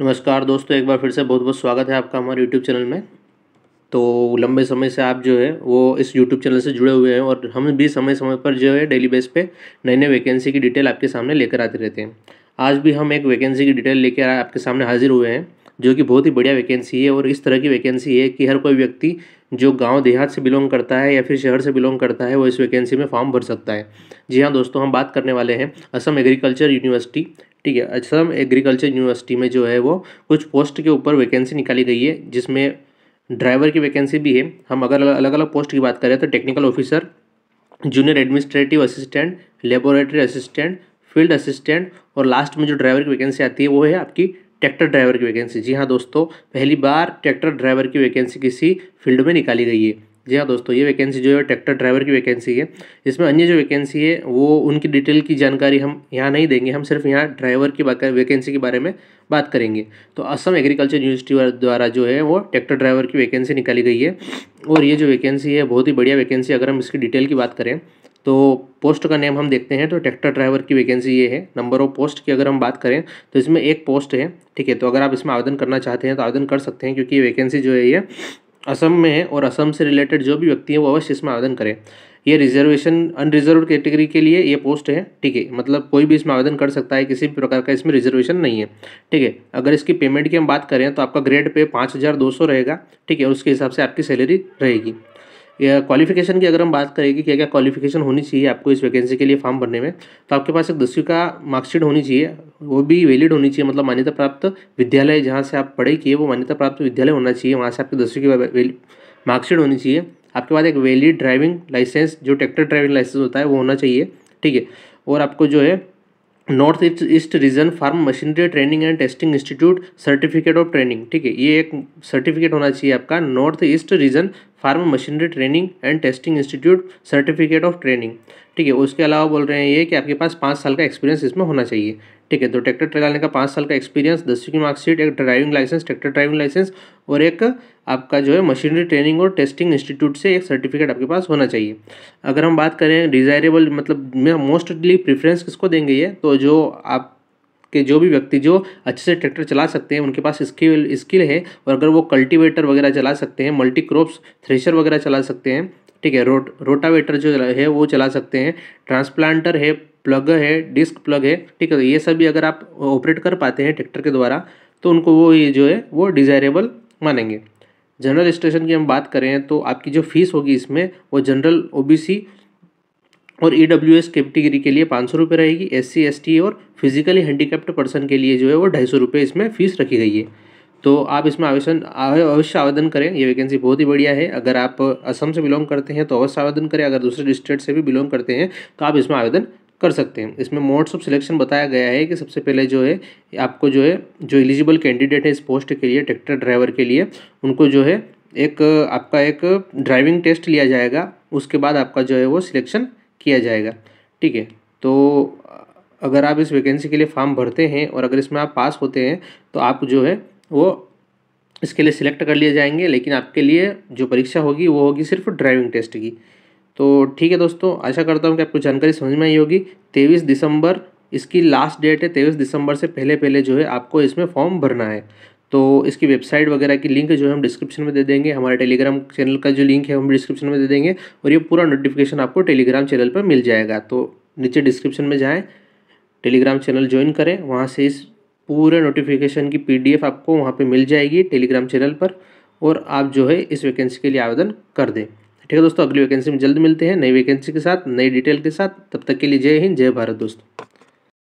नमस्कार दोस्तों एक बार फिर से बहुत बहुत स्वागत है आपका हमारे यूट्यूब चैनल में तो लंबे समय से आप जो है वो इस यूट्यूब चैनल से जुड़े हुए हैं और हम भी समय समय पर जो है डेली बेस पे नई नई वैकेंसी की डिटेल आपके सामने लेकर आते रहते हैं आज भी हम एक वैकेंसी की डिटेल लेकर आपके सामने हाजिर हुए हैं जो कि बहुत ही बढ़िया वैकेंसी है और इस तरह की वैकेंसी है कि हर कोई व्यक्ति जो गांव देहात से बिलोंग करता है या फिर शहर से बिलोंग करता है वो इस वैकेंसी में फॉर्म भर सकता है जी हाँ दोस्तों हम बात करने वाले हैं असम एग्रीकल्चर यूनिवर्सिटी ठीक है असम एग्रीकल्चर यूनिवर्सिटी में जो है वो कुछ पोस्ट के ऊपर वैकेंसी निकाली गई है जिसमें ड्राइवर की वैकेंसी भी है हम अगर अलग अलग पोस्ट की बात करें तो technical officer junior administrative assistant laboratory assistant field assistant और लास्ट में जो ड्राइवर की वैकेंसी आती है वो है आपकी ट्रैक्टर ड्राइवर की वैकेंसी जी हाँ दोस्तों पहली बार ट्रैक्टर ड्राइवर की वैकेंसी किसी फील्ड में निकाली गई है जी हाँ दोस्तों ये वैकेंसी जो है ट्रैक्टर ड्राइवर की वैकेंसी है इसमें अन्य जो वैकेंसी है वो उनकी डिटेल की जानकारी हम यहाँ नहीं देंगे हम सिर्फ यहाँ ड्राइवर की वैकेंसी के बारे में बात करेंगे तो असम एग्रीकल्चर यूनिवर्सिटी द्वारा जो है वो ट्रैक्टर ड्राइवर की वैकेंसी निकाली गई है और ये जो वैकेंसी है बहुत ही बढ़िया वैकेंसी अगर हम इसकी डिटेल की बात करें तो पोस्ट का नेम हम देखते हैं तो ट्रैक्टर ड्राइवर की वैकेंसी ये है नंबर ऑफ पोस्ट की अगर हम बात करें तो इसमें एक पोस्ट है ठीक है तो अगर आप इसमें आवेदन करना चाहते हैं तो आवेदन कर सकते हैं क्योंकि ये वैकेंसी जो है ये असम में है और असम से रिलेटेड जो भी व्यक्ति हैं वो अवश्य इसमें आवेदन करें ये रिजर्वेशन अनरिजर्व कैटेगरी के लिए ये पोस्ट है ठीक है मतलब कोई भी इसमें आवेदन कर सकता है किसी भी प्रकार का इसमें रिजर्वेशन नहीं है ठीक है अगर इसकी पेमेंट की हम बात करें तो आपका ग्रेड पे पाँच हज़ार दो सौ रहेगा ठीक है उसके हिसाब से आपकी सैलरी रहेगी या क्वालिफिकेशन की अगर हम बात करें कि क्या क्या क्वालिफिकेशन होनी चाहिए आपको इस वैकेंसी के लिए फॉर्म भरने में तो आपके पास एक दसवीं का मार्कशीट होनी चाहिए वो भी वैलिड होनी चाहिए मतलब मान्यता प्राप्त विद्यालय जहाँ से आप पढ़े किए वो मान्यता प्राप्त विद्यालय होना चाहिए वहाँ से आपके दसवीं की मार्कशीट होनी चाहिए आपके पास एक वैलिड ड्राइविंग लाइसेंस जो ट्रैक्टर ड्राइविंग लाइसेंस होता है वो होना चाहिए ठीक है और आपको जो है north east region farm machinery training and testing institute certificate of training ठीक है ये एक सर्टिफिकेट होना चाहिए आपका north east region farm machinery training and testing institute certificate of training ठीक है उसके अलावा बोल रहे हैं ये कि आपके पास पाँच साल का एक्सपीरियंस इसमें होना चाहिए ठीक है तो ट्रैक्टर चलाने का पाँच साल का एक्सपीरियंस दसवीं की मार्कशीट एक driving licence tractor driving licence और एक आपका जो है मशीनरी ट्रेनिंग और टेस्टिंग इंस्टीट्यूट से एक सर्टिफिकेट आपके पास होना चाहिए अगर हम बात करें डिज़ायरेबल मतलब मोस्टली प्रिफ्रेंस किसको देंगे ये तो जो आप के जो भी व्यक्ति जो अच्छे से ट्रैक्टर चला सकते हैं उनके पास स्किल स्किल है और अगर वो कल्टीवेटर वगैरह चला सकते हैं मल्टी क्रॉप्स थ्रेशर वगैरह चला सकते हैं ठीक है रोट रोटावेटर जो है वो चला सकते हैं ट्रांसप्लांटर है प्लग है डिस्क प्लग है ठीक है तो ये सभी अगर आप ऑपरेट कर पाते हैं ट्रैक्टर के द्वारा तो उनको वो ये जो है वो डिज़ायरेबल मानेंगे जनरल रजिस्ट्रेशन की हम बात करें तो आपकी जो फीस होगी इसमें वो जनरल ओ और ई डब्ल्यू एस कैटेगरी के लिए पाँच सौ रुपये रहेगी एस सी एस टी और फिजिकली हैंडीकैप्ड पर्सन के लिए जो है वो ढाई सौ रुपये इसमें फ़ीस रखी गई है तो आप इसमें आवेदन अवश्य आवेदन करें ये वैकेंसी बहुत ही बढ़िया है अगर आप असम से बिलोंग करते हैं तो अवश्य आवेदन करें अगर दूसरे स्टेट से भी बिलोंग करते हैं तो आप इसमें आवेदन कर सकते हैं इसमें मोड्स ऑफ सिलेक्शन बताया गया है कि सबसे पहले जो है आपको जो है जो एलिजिबल कैंडिडेट है इस पोस्ट के लिए ट्रैक्टर ड्राइवर के लिए उनको जो है एक आपका एक ड्राइविंग टेस्ट लिया जाएगा उसके बाद आपका जो है वो सिलेक्शन किया जाएगा ठीक है तो अगर आप इस वैकेंसी के लिए फॉर्म भरते हैं और अगर इसमें आप पास होते हैं तो आप जो है वो इसके लिए सिलेक्ट कर लिए जाएंगे लेकिन आपके लिए जो परीक्षा होगी वो होगी सिर्फ ड्राइविंग टेस्ट की तो ठीक है दोस्तों आशा करता हूँ कि आपको जानकारी समझ में आई होगी तेईस दिसंबर इसकी लास्ट डेट है तेईस दिसंबर से पहले पहले जो है आपको इसमें फॉर्म भरना है तो इसकी वेबसाइट वगैरह की लिंक जो है हम डिस्क्रिप्शन में दे देंगे हमारे टेलीग्राम चैनल का जो लिंक है हम डिस्क्रिप्शन में दे देंगे और ये पूरा नोटिफिकेशन आपको टेलीग्राम चैनल पर मिल जाएगा तो नीचे डिस्क्रिप्शन में जाएँ टेलीग्राम चैनल ज्वाइन करें वहाँ से इस पूरे नोटिफिकेशन की पी आपको वहाँ पर मिल जाएगी टेलीग्राम चैनल पर और आप जो है इस वैकेंसी के लिए आवेदन कर दें ठीक है दोस्तों अगली वैकेंसी में जल्द मिलते हैं नई वैकेंसी के साथ नई डिटेल के साथ तब तक के लिए जय हिंद जय भारत दोस्तों